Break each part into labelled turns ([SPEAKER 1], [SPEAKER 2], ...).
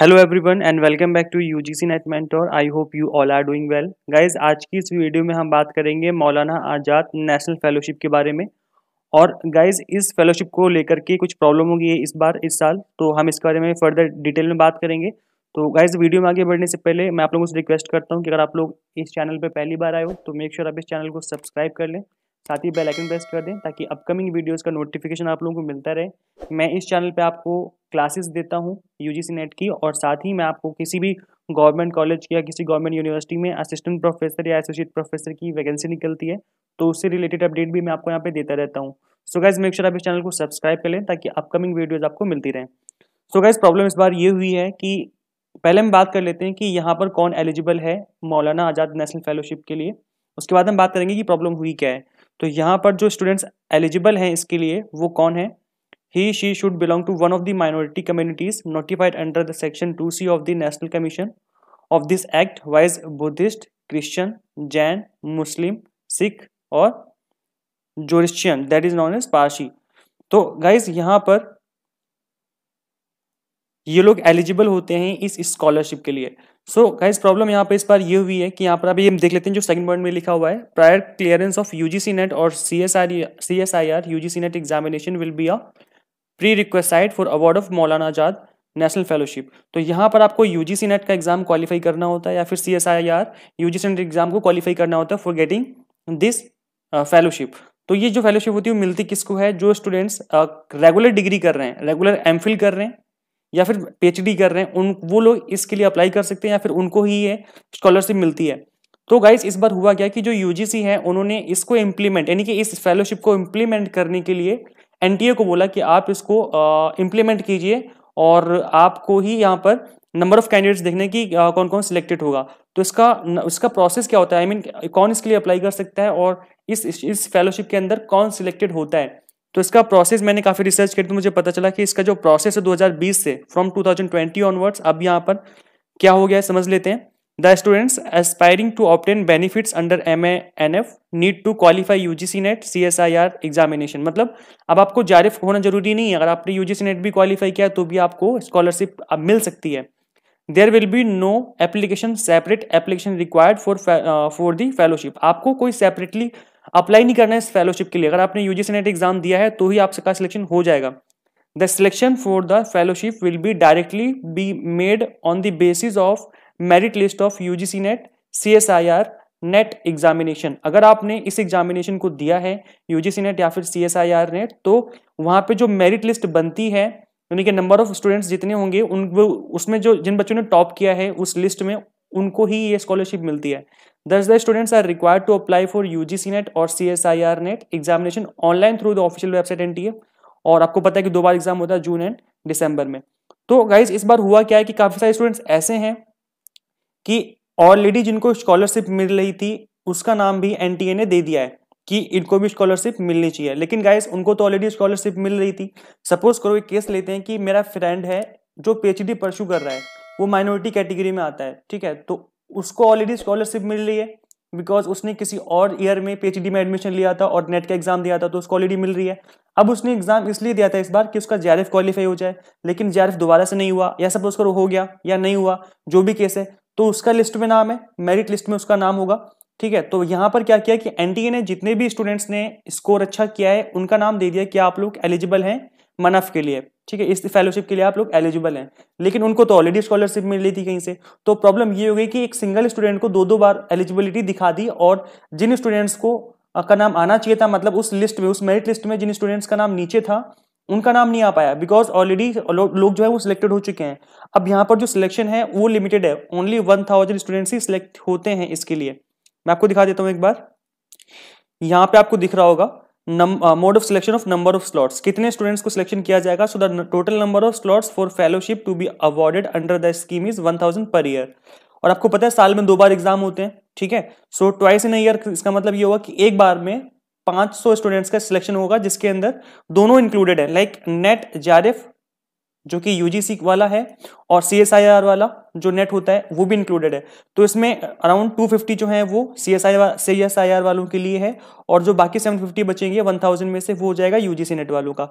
[SPEAKER 1] hello everyone and welcome back to UGC NET mentor I hope you all are doing well guys आज की इस video में हम बात करेंगे मौलाना आज़ाद नेशनल फेलोशिप के बारे में और गाइस इस फेलोशिप को लेकर के कुछ प्रॉब्लम होगी इस बार इस साल तो हम इसके बारे में फर्दर डिटेल में बात करेंगे तो गाइज वीडियो में आगे बढ़ने से पहले मैं आप लोगों से रिक्वेस्ट करता हूँ कि अगर आप लोग इस चैनल पर पहली बार आए हो तो मेक श्योर sure आप इस चैनल को सब्सक्राइब कर लें साथ ही बेल आइकन प्रेस कर दें ताकि अपकमिंग वीडियोस का नोटिफिकेशन आप लोगों को मिलता रहे मैं इस चैनल पे आपको क्लासेस देता हूँ यूजीसी नेट की और साथ ही मैं आपको किसी भी गवर्नमेंट कॉलेज या किसी गवर्नमेंट यूनिवर्सिटी में असिस्टेंट प्रोफेसर या एसोसिएट प्रोफेसर की वैकेंसी निकलती है तो उससे रिलेटेड अपडेट भी मैं आपको यहाँ पे देता रहता हूँ सो गाइज मेक श्योर आप इस चैनल को सब्सक्राइब कर लें ताकि अपकमिंग वीडियोज आपको मिलती रहें सो गाइज प्रॉब्लम इस बार ये हुई है कि पहले हम बात कर लेते हैं कि यहाँ पर कौन एलिजिबल है मौलाना आज़ाद नेशनल फेलोशिप के लिए उसके बाद हम बात करेंगे कि प्रॉब्लम हुई क्या है तो यहाँ पर जो स्टूडेंट्स एलिजिबल हैं इसके लिए वो कौन है he she should belong to one of the minority communities notified under the section two C of the national commission of this act wise Buddhist Christian Jain Muslim Sikh और Zoroastrian that is known as Parsi तो guys यहाँ पर ये लोग eligible होते हैं इस scholarship के लिए सो गाइज प्रॉब्लम यहाँ पे इस बार ये हुई है कि यहाँ पर अभी हम देख लेते हैं जो सेकंड पॉइंट में लिखा हुआ है prior clearance of UGC NET और C S R C S I R NET examination will be a pre request for award of Maulana Azad national fellowship तो यहाँ पर आपको यू जी सी नेट का एग्जाम क्वालिफाई करना होता है या फिर C S I R U G C NET exam को क्वालिफाई करना होता है फॉर गेटिंग दिस फेलोशिप तो ये जो फेलोशिप होती है वो मिलती किसको है जो स्टूडेंट्स रेगुलर डिग्री कर रहे हैं रेगुलर एम फिल कर रहे हैं या फिर पीएचडी कर रहे हैं उन वो लोग इसके लिए अप्लाई कर सकते हैं या फिर उनको ही ये स्कॉलरशिप मिलती है तो गाइज इस बार हुआ क्या कि जो यूजीसी है उन्होंने इसको इम्प्लीमेंट यानी कि इस फेलोशिप को इम्प्लीमेंट करने के लिए एनटीए को बोला कि आप इसको इम्प्लीमेंट कीजिए और आपको ही यहाँ पर नंबर ऑफ कैंडिडेट्स देखने की आ, कौन कौन सिलेक्टेड होगा तो इसका इसका प्रोसेस क्या होता है आई I मीन mean, कौन इसके लिए अप्लाई कर सकता है और इस इस फेलोशिप के अंदर कौन सिलेक्टेड होता है तो इसका प्रोसेस मैंने काफ़ी रिसर्च करी तो मुझे पता चला कि इसका जो प्रोसेस है 2020 से फ्रॉम 2020 ऑनवर्ड्स अब यहाँ पर क्या हो गया है समझ लेते हैं the students aspiring to obtain benefits under M A N F need to qualify U G C NET C S I R examination मतलब अब आपको जारिफ होना जरूरी नहीं है अगर आपने यू जी सी नेट भी क्वालिफाई किया तो भी आपको स्कॉलरशिप अब मिल सकती है there will be no application separate application required for for the fellowship आपको कोई सेपरेटली अप्लाई नहीं करना है इस फेलोशिप के लिए अगर आपने यूजीसी नेट एग्जाम दिया है तो ही आपका सिलेक्शन हो जाएगा the selection for the fellowship will be directly be made on the basis of merit list of UGC NET C S I R NET examination अगर आपने इस एग्जामिनेशन को दिया है यूजीसी नेट या फिर C S I R NET तो वहाँ पे जो मेरिट लिस्ट बनती है यानी कि नंबर ऑफ स्टूडेंट्स जितने होंगे उन उसमें जो जिन बच्चों ने टॉप किया है उस लिस्ट में उनको ही ये स्कॉलरशिप मिलती है दस the students are required to apply for U G C NET और C S I R NET examination online through the official website N T A और आपको पता है कि दो बार एग्जाम होता है जून एंड दिसंबर में तो गाइज इस बार हुआ क्या है कि काफ़ी सारे स्टूडेंट्स ऐसे हैं कि ऑलरेडी जिनको स्कॉलरशिप मिल रही थी उसका नाम भी एन टी ए ने दे दिया है कि इनको भी स्कॉलरशिप मिलनी चाहिए लेकिन गाइज उनको तो ऑलरेडी स्कॉलरशिप मिल रही थी सपोज करो एक केस लेते हैं कि मेरा फ्रेंड है जो पी एच डी परस्यू कर रहा है वो माइनॉरिटी कैटेगरी में आता है ठीक है तो उसको ऑलरेडी स्कॉलरशिप मिल रही है बिकॉज उसने किसी और ईयर में पीएचडी में एडमिशन लिया था और नेट का एग्जाम दिया था तो उसको ऑलरेडी मिल रही है अब उसने एग्जाम इसलिए दिया था इस बार कि उसका जेआरएफ क्वालिफाई हो जाए लेकिन जेआरएफ दोबारा से नहीं हुआ या सपोज करो हो गया या नहीं हुआ जो भी केस है तो उसका लिस्ट में नाम है मेरिट लिस्ट में उसका नाम होगा ठीक है तो यहाँ पर क्या किया कि एनटीए ने जितने भी स्टूडेंट्स ने स्कोर अच्छा किया है उनका नाम दे दिया कि आप लोग एलिजिबल हैं मनफ के लिए ठीक है इस फेलोशिप के लिए आप लोग एलिजिबल हैं लेकिन उनको तो ऑलरेडी स्कॉलरशिप मिल रही थी कहीं से तो प्रॉब्लम ये हो गई कि एक सिंगल स्टूडेंट को दो दो बार एलिजिबिलिटी दिखा दी और जिन स्टूडेंट्स को का नाम आना चाहिए था मतलब उस लिस्ट में उस मेरिट लिस्ट में जिन स्टूडेंट्स का नाम नीचे था उनका नाम नहीं आ पाया बिकॉज ऑलरेडी लोग जो है वो सिलेक्टेड हो चुके हैं अब यहाँ पर जो सिलेक्शन है वो लिमिटेड है ओनली वन थाउजेंड स्टूडेंट्स ही सिलेक्ट होते हैं इसके लिए मैं आपको दिखा देता हूँ एक बार यहाँ पे आपको दिख रहा होगा mode of selection of number of slots कितने स्टूडेंट्स को सिलेक्शन किया जाएगा so the total number of slots for fellowship to be awarded under the scheme is one thousand per year और आपको पता है साल में दो बार एग्जाम होते हैं ठीक है सो ट्वाइस इन ईयर इसका मतलब ये होगा कि एक बार में 500 स्टूडेंट्स का सिलेक्शन होगा जिसके अंदर दोनों इंक्लूडेड है लाइक नेट जारिफ जो कि यूजीसी वाला है और सी वाला जो नेट होता है वो भी इंक्लूडेड है तो इसमें अराउंड फिफ्टी जो है वो सी एस आई वालों के लिए है और जो बाकी फिफ्टी बचेंगे थाउजेंड में से वो हो जाएगा यूजीसी नेट वालों का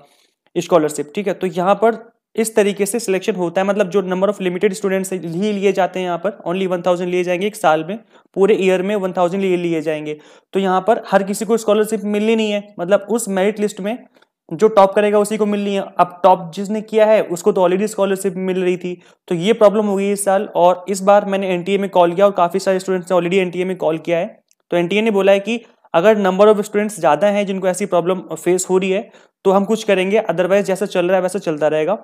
[SPEAKER 1] स्कॉलरशिप ठीक है तो यहाँ पर इस तरीके से सिलेक्शन होता है मतलब जो नंबर ऑफ लिमिटेड स्टूडेंट्स ही लिए जाते हैं यहाँ पर ओनली वन थाउजेंड लिए जाएंगे एक साल में पूरे ईयर में वन थाउजेंड लिए लिए जाएंगे तो यहाँ पर हर किसी को स्कॉलरशिप मिलनी नहीं है मतलब उस मेरिट लिस्ट में जो टॉप करेगा उसी को मिलनी है अब टॉप जिसने किया है उसको तो ऑलरेडी स्कॉलरशिप मिल रही थी तो ये प्रॉब्लम हो गई इस साल और इस बार मैंने एन में कॉल किया और काफ़ी सारे स्टूडेंट्स ने ऑलरेडी एनटीए में कॉल किया है तो एन ने बोला है कि अगर नंबर ऑफ स्टूडेंट्स ज़्यादा हैं जिनको ऐसी प्रॉब्लम फेस हो रही है तो हम कुछ करेंगे अदरवाइज जैसा चल रहा है वैसा चलता रहेगा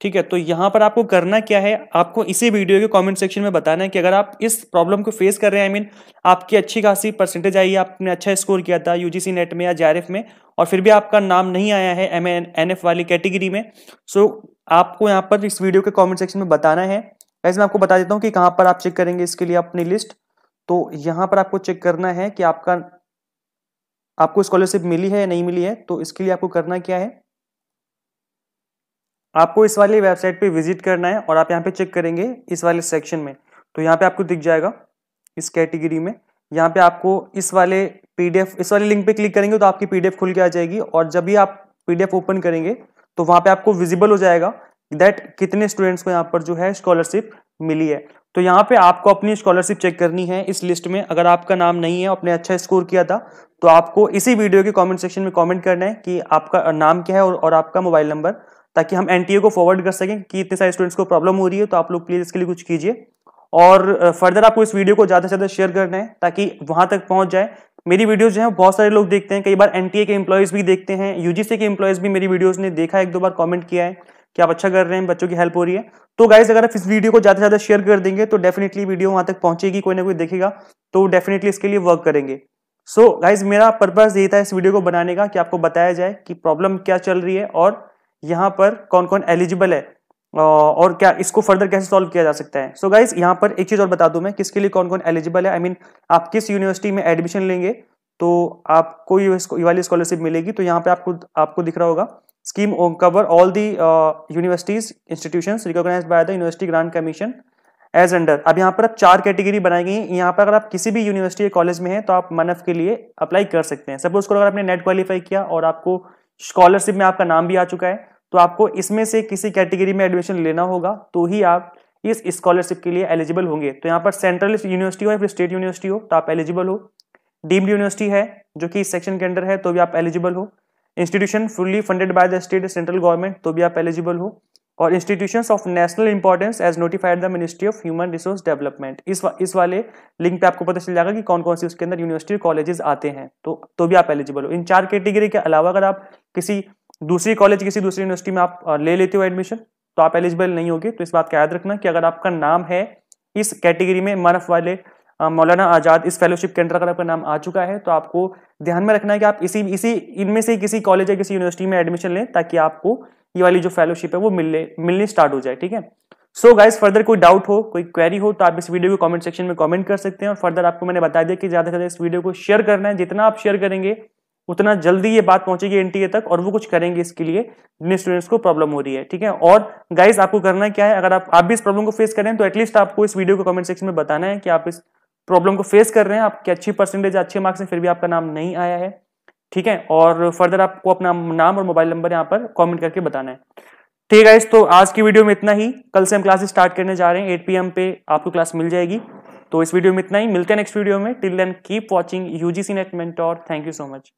[SPEAKER 1] ठीक है तो यहाँ पर आपको करना क्या है आपको इसी वीडियो के कमेंट सेक्शन में बताना है कि अगर आप इस प्रॉब्लम को फेस कर रहे हैं आई I मीन mean, आपकी अच्छी खासी परसेंटेज आई है आपने अच्छा स्कोर किया था यूजीसी नेट में या जेआरएफ में और फिर भी आपका नाम नहीं आया है एम एन एफ वाली कैटेगरी में सो आपको यहाँ पर इस वीडियो के कॉमेंट सेक्शन में बताना है ऐसे मैं आपको बता देता हूँ कि कहाँ पर आप चेक करेंगे इसके लिए अपनी लिस्ट तो यहाँ पर आपको चेक करना है कि आपका आपको स्कॉलरशिप मिली है या नहीं मिली है तो इसके लिए आपको करना क्या है आपको इस वाली वेबसाइट पे विजिट करना है और आप यहाँ पे चेक करेंगे इस वाले सेक्शन में तो यहाँ पे आपको दिख जाएगा इस कैटेगरी में यहाँ पे आपको इस वाले पीडीएफ इस वाले लिंक पे क्लिक करेंगे तो आपकी पीडीएफ खुल के आ जाएगी और जब भी आप पीडीएफ ओपन करेंगे तो वहाँ पे आपको विजिबल हो जाएगा दैट कितने स्टूडेंट्स को यहाँ पर जो है स्कॉलरशिप मिली है तो यहाँ पे आपको अपनी स्कॉलरशिप चेक करनी है इस लिस्ट में अगर आपका नाम नहीं है आपने अच्छा स्कोर किया था तो आपको इसी वीडियो के कमेंट सेक्शन में कमेंट करना है कि आपका नाम क्या है और, और आपका मोबाइल नंबर ताकि हम एन को फॉरवर्ड कर सकें कि इतने सारे स्टूडेंट्स को प्रॉब्लम हो रही है तो आप लोग प्लीज़ इसके लिए कुछ कीजिए और फर्दर आपको इस वीडियो को ज़्यादा से ज़्यादा शेयर करना है ताकि वहाँ तक पहुँच जाए मेरी वीडियोज जो है बहुत सारे लोग देखते हैं कई बार एनटीए के एम्प्लॉयज़ भी देखते हैं यूजीसी के एम्प्लॉयज़ भी मेरी वीडियोज़ ने देखा एक दो बार कॉमेंट किया है कि आप अच्छा कर रहे हैं बच्चों की हेल्प हो रही है तो गाइज अगर आप इस वीडियो को ज़्यादा से ज़्यादा शेयर कर देंगे तो डेफिनेटली वीडियो वहाँ तक पहुँचेगी कोई ना कोई देखेगा तो डेफिनेटली इसके लिए वर्क करेंगे सो so, गाइज मेरा पर्पज़ यही था इस वीडियो को बनाने का कि आपको बताया जाए कि प्रॉब्लम क्या चल रही है और यहाँ पर कौन कौन एलिजिबल है और क्या इसको फर्दर कैसे सॉल्व किया जा सकता है सो so गाइज यहाँ पर एक चीज़ और बता दू मैं किसके लिए कौन कौन एलिजिबल है आई I मीन mean, आप किस यूनिवर्सिटी में एडमिशन लेंगे तो आपको ये वाली स्कॉलरशिप मिलेगी तो यहाँ पे आपको आपको दिख रहा होगा scheme cover all the universities institution recognize by the university grant commission as under अब यहाँ पर आप चार कैटेगरी बनाई गई यहाँ पर अगर आप किसी भी यूनिवर्सिटी या कॉलेज में हैं तो आप मनफ के लिए अप्लाई कर सकते हैं सपोज करो अगर आपने नेट क्वालिफाई किया और आपको स्कॉलरशिप में आपका नाम भी आ चुका है तो आपको इसमें से किसी कैटेगरी में एडमिशन लेना होगा तो ही आप इस स्कॉलरशिप के लिए एलिजिबल होंगे तो यहाँ पर सेंट्रल यूनिवर्सिटी हो या फिर स्टेट यूनिवर्सिटी हो तो आप एलिजिबल हो डीम्ड यूनिवर्सिटी है जो कि इस सेक्शन के अंडर है तो भी आप एलिजिबल हो institution fully funded by the state central government तो भी आप एलिजिबल हो और institution of national importance as notified the ministry of human resource development इस वा, इस वाले लिंक पे आपको पता चल जाएगा कि कौन कौन से उसके अंदर यूनिवर्सिटी और कॉलेजेस आते हैं तो तो भी आप एलिजिबल हो इन चार कैटेगरी के अलावा अगर आप किसी दूसरी कॉलेज किसी दूसरी यूनिवर्सिटी में आप ले लेते हो एडमिशन तो आप एलिजिबल नहीं होगी तो इस बात का याद रखना कि अगर आपका नाम है इस कैटेगरी में मनफ वाले मौलाना आज़ाद इस फेलोशिप के अंदर अगर आपका नाम आ चुका है तो आपको ध्यान में रखना है कि आप इसी इसी इनमें से किसी कॉलेज या किसी यूनिवर्सिटी में एडमिशन लें ताकि आपको ये वाली जो फेलोशिप है वो मिलने मिलनी स्टार्ट हो जाए ठीक है सो गाइज फर्दर कोई डाउट हो कोई क्वेरी हो तो आप इस वीडियो को कमेंट सेक्शन में कमेंट कर सकते हैं और फर्दर आपको मैंने बता दिया कि ज़्यादा से ज़्यादा इस वीडियो को शेयर करना है जितना आप शेयर करेंगे उतना जल्दी ये बात पहुंचेगी एनटीए तक और वो कुछ करेंगे इसके लिए जिन स्टूडेंट्स को प्रॉब्लम हो रही है ठीक है और गाइज आपको करना क्या है अगर आप आप भी इस प्रॉब्लम को फेस करें तो एटलीस्ट आपको इस वीडियो को कमेंट सेक्शन में बताना है कि आप इस प्रॉब्लम को फेस कर रहे हैं आपकी अच्छी परसेंटेज अच्छे मार्क्स हैं फिर भी आपका नाम नहीं आया है ठीक है और फर्दर आपको अपना नाम और मोबाइल नंबर यहाँ पर कमेंट करके बताना है ठीक है तो आज की वीडियो में इतना ही कल से हम क्लासेस स्टार्ट करने जा रहे हैं पी एम पे आपको क्लास मिल जाएगी तो इस वीडियो में इतना ही मिलते हैं नेक्स्ट वीडियो में till then keep watching UGC NET mentor thank you so much